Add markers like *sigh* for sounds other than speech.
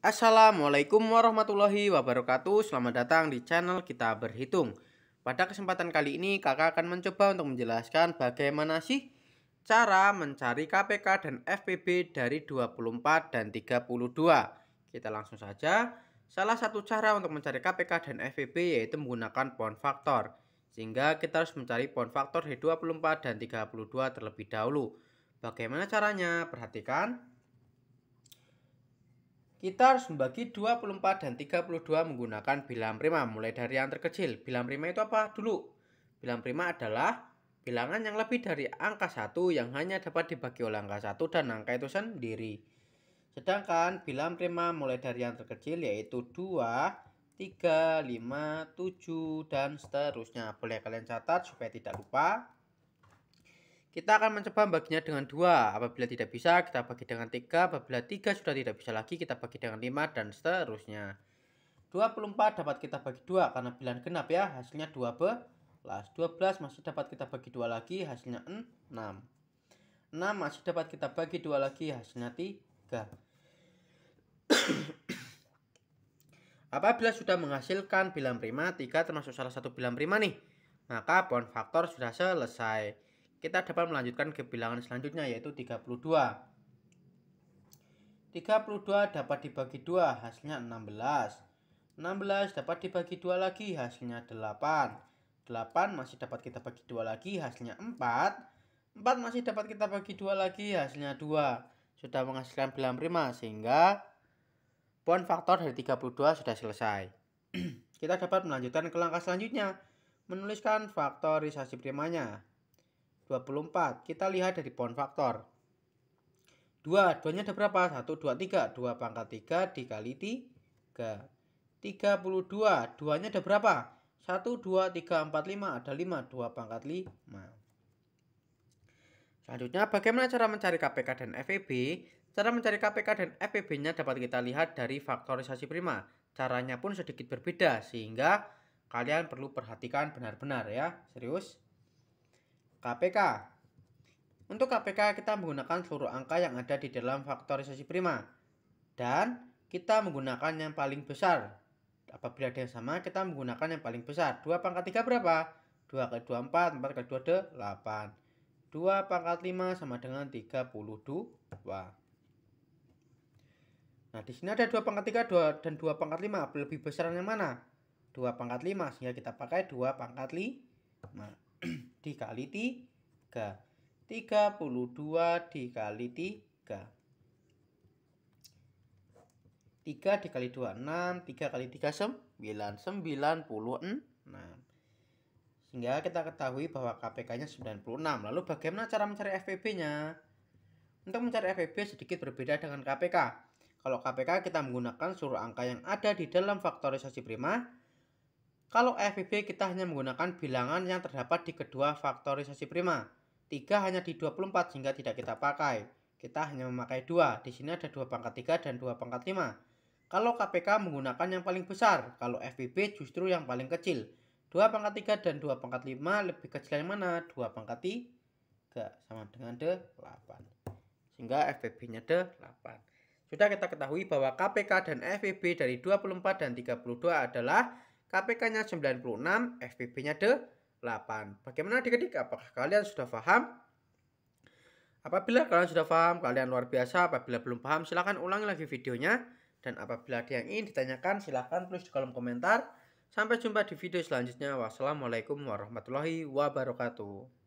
Assalamualaikum warahmatullahi wabarakatuh Selamat datang di channel kita berhitung Pada kesempatan kali ini kakak akan mencoba untuk menjelaskan bagaimana sih Cara mencari KPK dan FPB dari 24 dan 32 Kita langsung saja Salah satu cara untuk mencari KPK dan FPB yaitu menggunakan pohon faktor Sehingga kita harus mencari pohon faktor di 24 dan 32 terlebih dahulu Bagaimana caranya? Perhatikan kita harus membagi 24 dan 32 menggunakan bilangan prima. Mulai dari yang terkecil. Bilangan prima itu apa dulu? Bilangan prima adalah bilangan yang lebih dari angka 1 yang hanya dapat dibagi oleh angka 1 dan angka itu sendiri. Sedangkan bilangan prima mulai dari yang terkecil yaitu 2, 3, 5, 7, dan seterusnya. Boleh kalian catat supaya tidak lupa. Kita akan mencoba membaginya dengan dua. Apabila tidak bisa, kita bagi dengan tiga. Apabila tiga sudah tidak bisa lagi, kita bagi dengan lima dan seterusnya. 24 dapat kita bagi dua karena bilangan genap ya. Hasilnya dua Dua 12 masih dapat kita bagi dua lagi, hasilnya enam. Enam masih dapat kita bagi dua lagi, hasilnya tiga. *coughs* Apabila sudah menghasilkan bilangan prima, tiga termasuk salah satu bilangan prima nih, maka bond faktor sudah selesai kita dapat melanjutkan ke bilangan selanjutnya yaitu 32. 32 dapat dibagi 2 hasilnya 16. 16 dapat dibagi 2 lagi hasilnya 8. 8 masih dapat kita bagi 2 lagi hasilnya 4. 4 masih dapat kita bagi 2 lagi hasilnya 2. Sudah menghasilkan bilangan prima sehingga poin faktor dari 32 sudah selesai. *clears throat* kita dapat melanjutkan ke langkah selanjutnya menuliskan faktorisasi primanya 24. Kita lihat dari pohon faktor. 2, 2-nya ada berapa? 1, 2, 3. 2 pangkat 3 dikali 3. 32, 2-nya ada berapa? 1, 2, 3, 4, 5. Ada 5, 2 pangkat 5. Selanjutnya, bagaimana cara mencari KPK dan FEB? Cara mencari KPK dan FEB-nya dapat kita lihat dari faktorisasi prima. Caranya pun sedikit berbeda, sehingga kalian perlu perhatikan benar-benar ya. Serius. KPK. Untuk KPK kita menggunakan seluruh angka yang ada di dalam faktorisasi prima dan kita menggunakan yang paling besar. Apabila ada yang sama, kita menggunakan yang paling besar. 2 pangkat 3 berapa? 2 kali 2, 4. 4 kali 2, 8. 2 pangkat 5 sama dengan 32. Nah, di sini ada 2 pangkat 3 2, dan 2 pangkat 5. Lebih besar yang mana? 2 pangkat 5, sehingga kita pakai 2 pangkat 5 dikali 3. 32 dikali 3. 3 dikali 2, 6. 3 kali 3, 9. 96. Sehingga kita ketahui bahwa KPK-nya 96. Lalu bagaimana cara mencari FPB-nya? Untuk mencari FPB sedikit berbeda dengan KPK. Kalau KPK kita menggunakan seluruh angka yang ada di dalam faktorisasi prima, kalau FBB kita hanya menggunakan bilangan yang terdapat di kedua faktorisasi prima. 3 hanya di 24 sehingga tidak kita pakai. Kita hanya memakai 2. Di sini ada 2 pangkat 3 dan 2 pangkat 5. Kalau KPK menggunakan yang paling besar, kalau FBB justru yang paling kecil. 2 pangkat 3 dan 2 pangkat 5 lebih kecil yang mana? 2 pangkat 3 sama dengan 8. Sehingga FBB-nya 8. Sudah kita ketahui bahwa KPK dan FBB dari 24 dan 32 adalah KPK-nya 96, fpp nya 8. Bagaimana adik-adik? Apakah kalian sudah paham? Apabila kalian sudah paham, kalian luar biasa. Apabila belum paham, silahkan ulangi lagi videonya. Dan apabila ada yang ingin ditanyakan, silahkan tulis di kolom komentar. Sampai jumpa di video selanjutnya. Wassalamualaikum warahmatullahi wabarakatuh.